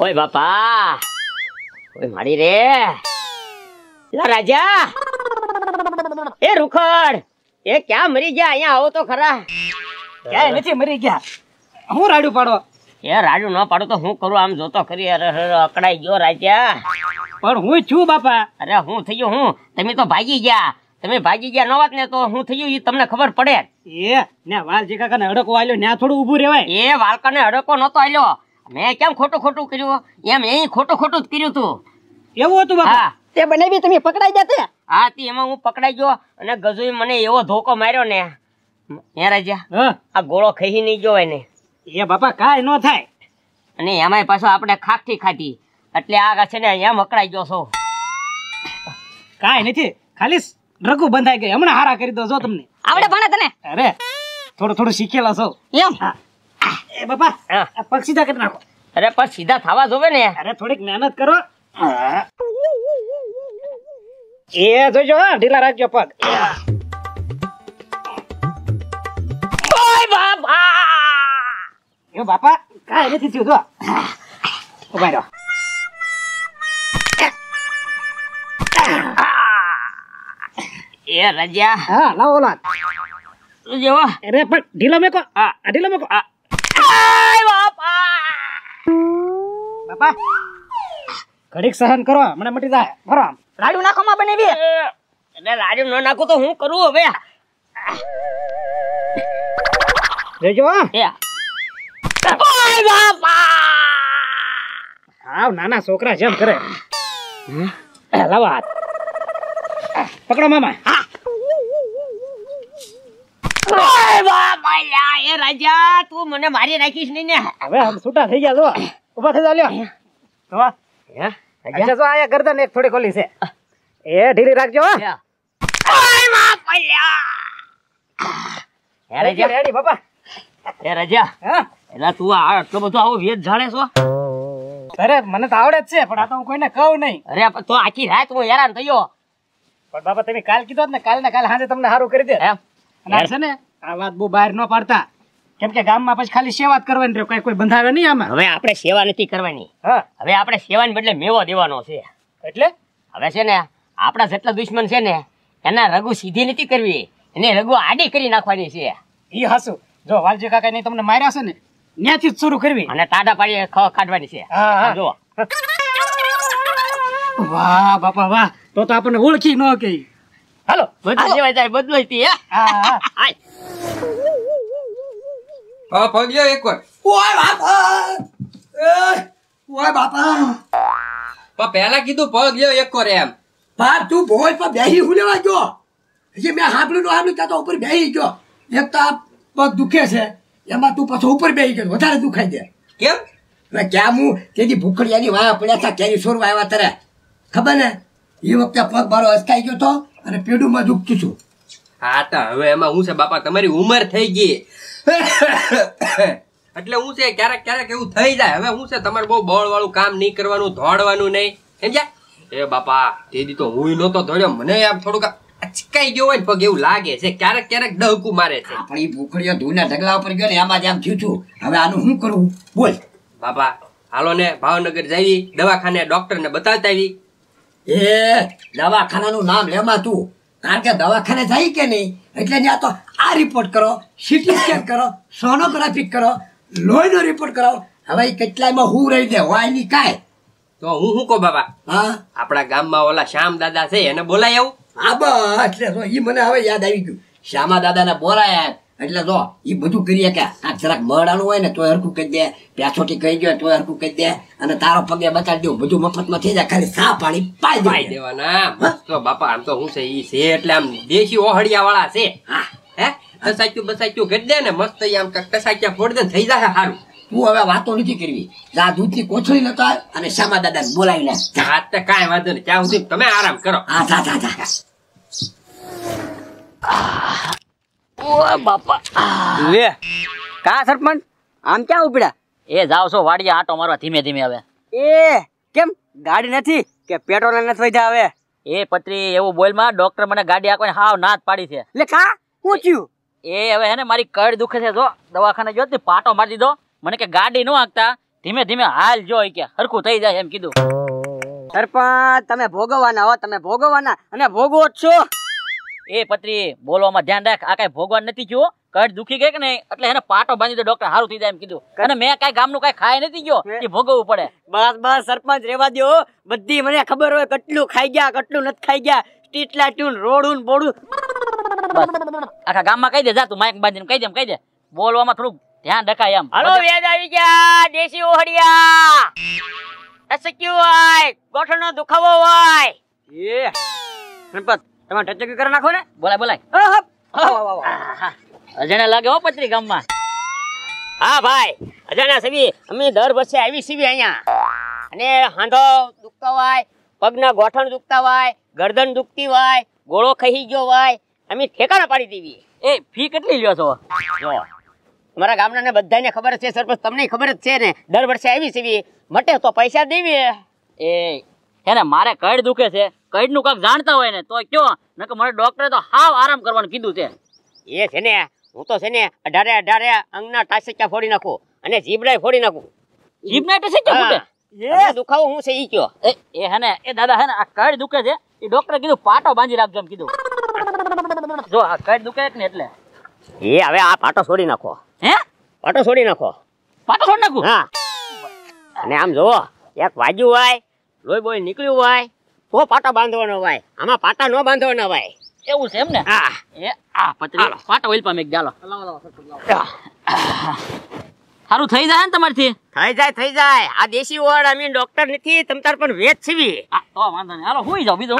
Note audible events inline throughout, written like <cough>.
ઓય બાપા ઓય મારી રે લા રાજા એ રુખડ એ ક્યાં મરી ગયા અહીંયા આવો તો ખરા ક્યાં નથી મરી ગયા હું રાડું પાડો એ રાડું ન પાડો તો હું કરું આમ જોતો કરી અકડાઈ ગયો રાજા પણ હું છું બાપા અરે હું થઈ ગયો હું તમે તો ભાગી ગયા તમે ભાગી ગયા ન ને તો હું થયું એ તમને ખબર પડે એ ને વાલ જે કાકા ને હડકો આલ્યો ત્યાં થોડું ઉભું રહેવાય એ વાલકા ને હડકો નતો આલ્યો મેં કેમ ખોટું ખોટું કર્યું એમ એ ખોટું ખોટું જ કર્યું તું એવું હતું બાપા તે બને બી તમે પકડાઈ જાતે હા તે એમાં હું પકડાઈ ગયો અને ગજુએ મને એવો ધોકો માર્યો ને હે રાજા આ ગોળો ખાઈ નહીં ગયો ને એ બાપા કાંઈ ન થાય અને એમાંય પાછો આપણે ખાખી ખાધી એટલે આ છે ને એમ અકળાઈ ગયો છો કાંઈ નથી ખાલી રઘુ બંધાઈ ગઈ હમણાં હારા કરી દો જો તમને આવડે ભણે તને અરે થોડું થોડું શીખેલા છો એમ હા એ બાપા આ પગ સીધા કરી નાખો અરે પણ સીધા થવા જોવે ને અરે થોડીક મહેનત કરો એ જોજો ઢીલા રાખજો પગ ઓય બાપા એ બાપા કાંઈ નથી થયું જો ઉભા રહ્યો એ રજા હા લાવો લાવ જેવો અરે પણ ઢીલો મેકો હા ઢીલો મેકો હા બાપા ઘડીક સહન કરો મને મટી જાય ફરો આમ લાડુ નાખો માં બનાવી એટલે લાડુ ન નાખો તો હું કરું હવે લેજો હાવ નાના છોકરા જેમ કરે લાવો હાથ પકડો મામા હા એ રાજા તું મને મારી રાખીશ નહીં ને હવે છૂટા થઈ ગયા તો ઉભા થઈ જા લ્યો જો આયા ગરદન એક થોડી ખોલી છે એ ઢીલી રાખજો ઓય માં પલ્યા હે રજા રેડી બાપા હે રજા એલા તું આ આટલો બધો આવો વેદ જાણે છો અરે મને તો આવડે જ છે પણ આ તો હું કોઈને કહું નહીં અરે તો આખી રાત હું હેરાન થયો પણ બાપા તમે કાલ કીધો ને કાલ ને કાલ હાજે તમને સારું કરી દે એમ છે ને આ વાત બહુ બહાર ન પાડતા કેમ કે ગામમાં પછી ખાલી સેવા જ કરવાની રહ્યો કઈ કોઈ બંધાવે નહીં આમાં હવે આપણે સેવા નથી કરવાની હવે આપણે સેવાની બદલે મેવો દેવાનો છે એટલે હવે છે ને આપણા જેટલા દુશ્મન છે ને એના રઘુ સીધી નથી કરવી એને રઘુ આડી કરી નાખવાની છે ઈ હાસુ જો વાલજી કાકા ને તમને માર્યા છે ને ત્યાંથી જ શરૂ કરવી અને ટાટા પાડી કાઢવાની છે જો વાહ બાપા વાહ તો તો આપણને ઓળખી ન કહી હાલો બધું જેવાય જાય બદલાઈ હા હા <laughs> હા પગલ્યો એક ઓય બાપા ઓય બાપા પહેલા કીધું પગલ્યો એક એમ બાપ તું ભોજ પર બેહી હું લેવા ગયો હજી મેં હાંભળ્યું નું હાંભળ્યું તો ઉપર બેહી ગયો એક તો પગ દુખે છે એમાં તું પાછો ઉપર બેહી ગયો વધારે દુખાઈ દે કેમ એટલે ક્યાં હું તેથી ભૂખડિયાની વાયા પડ્યા હતા ક્યાંની સોર વાયવા તારે ખબર ને એ વખતે પગ મારો અસકાઈ ગયો હતો અને માં દુખતું છું હા તો હવે એમાં હું છે બાપા તમારી ઉંમર થઈ ગઈ <coughs> એટલે હું છે ક્યારેક ક્યારેક એવું થઈ જાય હવે હું છે તમારે બહુ બળ વાળું કામ નહીં કરવાનું ધોડવાનું નહીં સમજ્યા એ બાપા તેથી તો હું નહોતો ધોડ્યો મને આમ થોડુંક અચકાઈ ગયો હોય પગ એવું લાગે છે ક્યારેક ક્યારેક ડહકું મારે છે પણ એ ભૂખડીઓ ધૂના ઢગલા ઉપર ગયો ને આમાં જ આમ થયું હવે આનું શું કરવું બોલ બાપા હાલો ને ભાવનગર જઈ દવાખાને ડોક્ટર ને બતાવતા આવી એ દવાખાનાનું નામ લેમાં તું કારણ કે દવાખાને જાય કે નહીં એટલે ત્યાં તો આ રિપોર્ટ કરો સીટી સ્કેન કરો સોનોગ્રાફી કરો લોહીનો રિપોર્ટ કરો હવે એ કેટલાયમાં હું રહી દે હોય ની કાંઈ તો હું શું કહું બાબા હા આપણા ગામમાં ઓલા શ્યામ દાદા છે એને બોલાય આવું હા બસ એટલે એ મને હવે યાદ આવી ગયું શ્યામા દાદાને બોલાયા એટલે જો એ બધું કરીએ કે આ જરાક મળાનું હોય ને તોય હરખું કહી દે પ્યાસોટી કહી દે તોય હરખું કહી દે અને તારો પગે બતાડી દઉં બધું મફત માં થઈ જાય ખાલી સા પાણી પાઈ પાઈ દેવાના તો બાપા આમ તો હું છે એ છે એટલે આમ દેશી ઓહળિયા વાળા છે હે તસાચ્યું બસાચ્યું કરી દે ને મસ્ત આમ તસાચ્યા ફોડ દે થઈ જાય સારું તું હવે વાતો નથી કરવી જા દૂધની કોથળી નતો અને શ્યામા દાદા બોલાવી લે હા તો કાંઈ વાંધો નહીં ત્યાં સુધી તમે આરામ કરો હા જા જા જા એ હવે મારી કડ દુખે છે જો દવાખાને જો પાટો મારી દીધો મને કે ગાડી ન આંકતા ધીમે ધીમે હાલ જો કે હરખું થઈ જાય એમ કીધું સરપંચ તમે ભોગવવાના હો તમે ભોગવવાના અને ભોગવો છો એ પત્રી બોલવામાં ધ્યાન રાખ આ કઈ ભોગવાન નથી ગયો કટ દુખી ગઈ કે નહીં એટલે એને પાટો બાંધી દે ડોક્ટર સારું થઈ જાય એમ કીધું અને મેં કઈ ગામનું કઈ ખાય નથી ગયો એ ભોગવવું પડે બસ બસ સરપંચ રેવા દો બધી મને ખબર હોય કેટલું ખાઈ ગયા કેટલું નથી ખાઈ ગયા સ્ટીટલા ટ્યુન રોડું બોડું આખા ગામમાં કહી દે જા તું માઇક બાંધીને કહી દે કહી દે બોલવામાં થોડું ધ્યાન રખાય એમ હલો વેદ આવી ગયા દેશી ઓહડિયા અસક્યું હોય ગોઠણનો દુખાવો હોય એ સરપંચ તમે ટચકી કરી નાખો ને બોલાય બોલાય અજાણે લાગે હો પત્રી ગામમાં હા ભાઈ અજાણ્યા સવી અમે દર વર્ષે આવી સીવી અહીંયા અને હાંધો દુખતો હોય પગના ગોઠણ દુખતા હોય ગરદન દુખતી હોય ગોળો ખહી ગયો હોય અમે ઠેકાણા પાડી દેવી એ ફી કેટલી લ્યો છો જો મારા ગામડાને બધાને ખબર છે સરપંચ તમને ખબર જ છે ને દર વર્ષે આવી સીવી મટે તો પૈસા દેવી એ હે ને મારે કડ દુખે છે કડનું કાંક જાણતા હોય ને તો કયો નકર મારે ડોક્ટરે તો હાવ આરામ કરવાનું કીધું છે એ છે ને હું તો છે ને અઢારે અઢારે અંગના ટાસિકા ફોડી નાખું અને જીભડાય ફોડી નાખું જીભના ટાસિકા ફૂટે એ દુખાવો હું છે ઈ કયો એ હે ને એ દાદા હે ને આ કડ દુખે છે એ ડોક્ટરે કીધું પાટો બાંધી રાખજો એમ કીધું જો આ કડ દુખે ને એટલે એ હવે આ પાટો છોડી નાખો હે પાટો છોડી નાખો પાટો છોડી નાખું હા અને આમ જોવો એક વાજુ હોય લોહી બોય નીકળ્યું ભાઈ તો પાટા બાંધવાનો ભાઈ આમાં પાટા ન બાંધવાના ભાઈ એવું છે એમ ને હા એ આ પતરી પાટો ઓઈલ પામે ગાલો સારું થઈ જાય ને તમારથી થઈ જાય થઈ જાય આ દેશી ઓળ અમે ડોક્ટર નથી તમ તમતાર પણ વેચ છીવી તો વાંધો નહીં હાલો હોઈ જાવ બીજો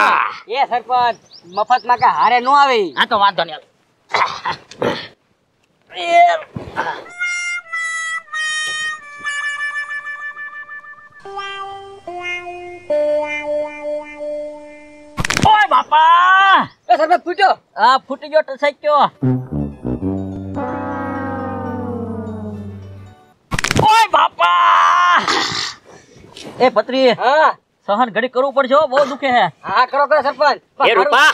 એ સરપંચ મફત માં કે હારે ન આવે હા તો વાંધો નહીં એ બાપા એ ફૂટ્યો હા ફૂટી ગયો ટસાઈ એ પત્રી સહન ઘડી કરવું પડશે બહુ દુખે હે હા કરો કરો સરપંચ એ રૂપા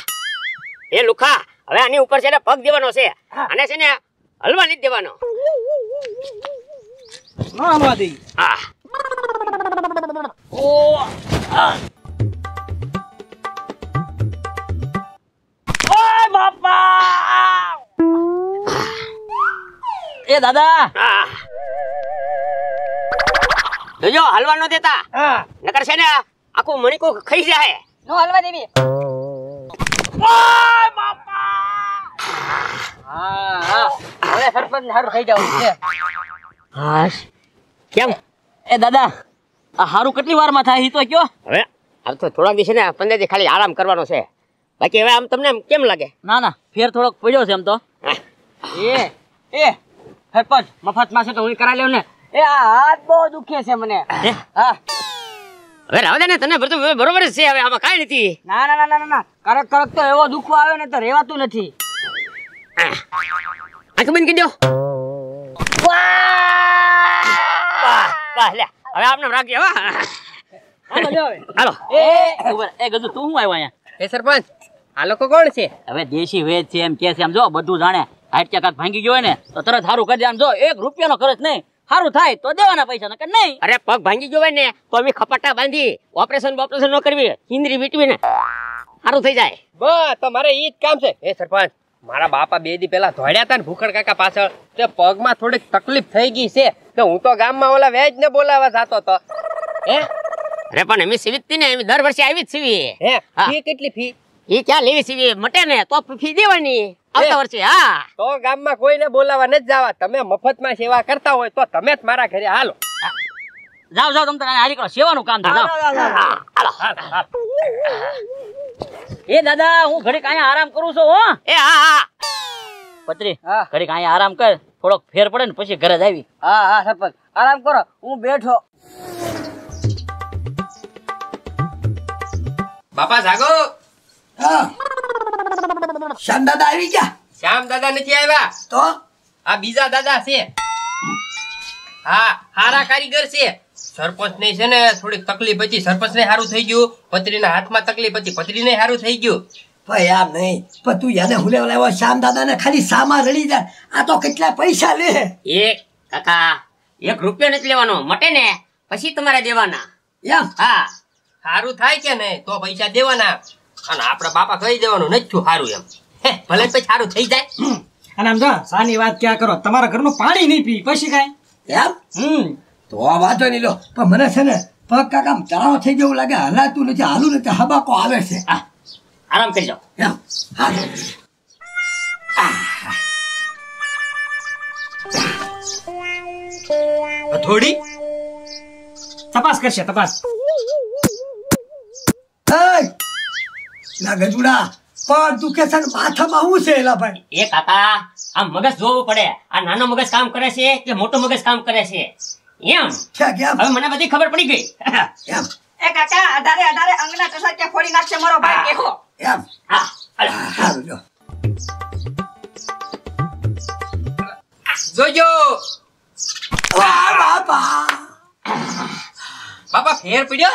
એ લુખા હવે આની ઉપર છે ને પગ દેવાનો છે અને છે ને હલવા નથી દેવાનો ના હા બાપા એ દાદા જોજો હલવા નો દેતા નકર છે ને આખું મણિકો ખાઈ જાય નો હલવા દેવી ઓય બાપા હા હા સરપંચ હારું ખાઈ જાવ છે હા કેમ એ દાદા આ હારું કેટલી માં થાય તો કયો હવે આ તો થોડા દિવસે ને પંદર દિવસ ખાલી આરામ કરવાનો છે બાકી હવે આમ તમને કેમ લાગે ના ના ફેર થોડોક પડ્યો છે એમ તો એ એ સરપંચ મફત માં છે તો હું કરાવી લઉં ને એ હાથ બહુ દુખે છે મને હા તને બરોબર છે હવે આમાં નથી એવો દુખો આવે ને તો રેવાતું નથી એ તું હું આવ્યો અહીંયા એ સરપંચ આ લોકો કોણ છે હવે દેશી વેદ છે એમ કે છે એમ જો બધું જાણે હાઈટ ચકાક ભાંગી ગયો ને તો તરત સારું કરી આમ જો એક રૂપિયાનો ખર્ચ નહીં સારું થાય તો દેવાના પૈસા નકર નહીં અરે પગ ભાંગી ગયો ને તો અમે ખપાટા બાંધી ઓપરેશન ઓપરેશન ન કરવી ઇન્દ્રી વીટવી ને સારું થઈ જાય બસ તમારે ઈ જ કામ છે એ સરપંચ મારા બાપા બે દી પેલા ધોડ્યા હતા ને ભૂખડ કાકા પાછળ તે પગમાં થોડીક તકલીફ થઈ ગઈ છે તો હું તો ગામમાં ઓલા વેજ ને બોલાવા જતો હતો હે અરે પણ અમે સીવી ને દર વર્ષે આવી જ સીવીએ હે કેટલી ફી એ ક્યાં લેવી સીવી મટે ને તો ફી દેવાની આવતા વર્ષે હા તો ગામમાં કોઈને બોલાવા નથી જવા તમે મફતમાં સેવા કરતા હોય તો તમે જ મારા ઘરે હાલો જાઓ જાઓ તમે હારી કરો સેવાનું કામ એ દાદા હું ઘડીક અહીંયા આરામ કરું છું હો એ હા હા પત્રી ઘડીક અહીંયા આરામ કર થોડોક ફેર પડે ને પછી ઘરે જ આવી હા હા સપક આરામ કરો હું બેઠો બાપા જાગો શ્યામ દાદા આવી ગયા શ્યામ દાદા નથી આવ્યા તો આ બીજા દાદા છે હા હારા કારીગર છે સરપંચ ને છે ને થોડીક તકલીફ હતી સરપંચ ને સારું થઈ ગયું પત્રી ના હાથમાં તકલીફ હતી પત્રી ને સારું થઈ ગયું ભાઈ આમ નહીં પણ તું યાને હુલે લાવ્યો શ્યામ દાદા ને ખાલી સામા રડી જાય આ તો કેટલા પૈસા લે એક કાકા એક રૂપિયો નથી લેવાનો મટે ને પછી તમારે દેવાના એમ હા સારું થાય છે ને તો પૈસા દેવાના અને આપણા બાપા કહી દેવાનું નથી સારું એમ ભલે પછી સારું થઈ જાય અને આમ જો સાની વાત ક્યાં કરો તમારા ઘરનું પાણી નહીં પી પછી કાંઈ એમ હમ તો આ વાંધો નહીં લો પણ મને છે ને પગ કાકા તણાવ થઈ જવું લાગે હલાતું નથી હાલું નથી હબાકો આવે છે આ આરામ કરી જાઓ એમ હા થોડી તપાસ કરશે તપાસ નાગજુડા પણ તું કે છે માથામાં છે એલા ભાઈ એ કાકા આ મગજ જોવું પડે આ નાનો મગજ કામ કરે છે કે મોટો મગજ કામ કરે છે એમ હવે મને બધી ખબર પડી ગઈ એમ એ કાકા અઢારે અઢારે અંગના કસા કે ફોડી નાખશે મારો ભાઈ કેહો એમ હા જોજો વાહ બાપા બાપા ફેર પડ્યો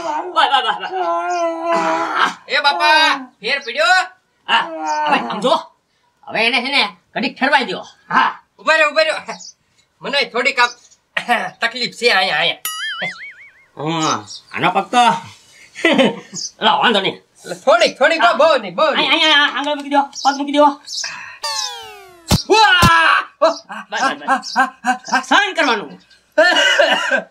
એ બાપા ફેર પીડ્યો હવે સમજો હવે એને છે ને ઘડીક ઠરવાઈ દો હા ઉભા રહ્યો ઉભા રહ્યો મને થોડીક આપ તકલીફ છે અહીંયા અહીંયા આનો પગ તો લા વાંધો નહીં થોડીક થોડીક બહુ નહીં બહુ અહીંયા આંગળ મૂકી દો પગ મૂકી કરવાનું <laughs>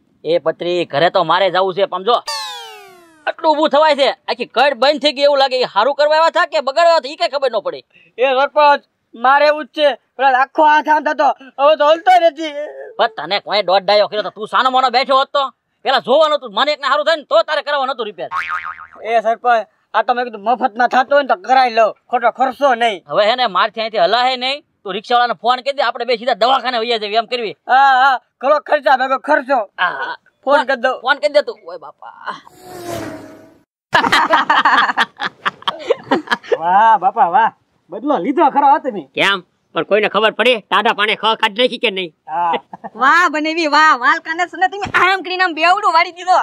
એ પત્રી ઘરે તો મારે જવું છે સમજો આટલું ઊભું થવાય છે આખી કડ બંધ થઈ ગઈ એવું લાગે એ સારું કરવા આવ્યા હતા કે બગડવા હતા એ કઈ ખબર ન પડી એ સરપંચ મારે એવું જ છે આખો હાથ હાથ હતો હવે તો હલતો નથી તને કોઈ દોઢ ડાયો કર્યો તું સાનો મોનો બેઠો હતો પેલા જોવાનું હતું મને એક ને સારું થાય ને તો તારે કરવાનું હતું રિપેર એ સરપંચ આ તમે કીધું ના થતો હોય ને તો કરાવી લો ખોટો ખર્ચો નહીં હવે હે ને મારથી અહીંથી હલાહે નહીં તો રિક્ષાવાળાને ફોન કરી દે આપણે બે સીધા દવાખાને વૈયા જઈએ એમ કરવી હા હા કરો ખર્ચા ભેગો ખર્ચો હા ફોન કરી દો ફોન કરી દે તું ઓય બાપા વાહ બાપા વાહ બદલો લીધો ખરો તમે કેમ પણ કોઈને ખબર પડી ટાટા પાણી ખ કાઢ નાખી કે નહીં વાહ બનેવી વાહ વાલ કાને સને તમે આમ કરીને આમ બેવડું વાળી દીધો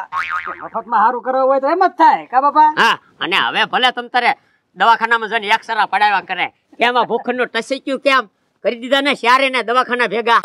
મફતમાં સારું કરો હોય તો એમ જ થાય કા બાપા હા અને હવે ભલે તમ તારે દવાખાનામાં જઈને એક્સરા પડાવ્યા કરે કેમ આ ભૂખનો ટસેક્યું કેમ કરી દીધા ને શ્યારે ને દવાખાના ભેગા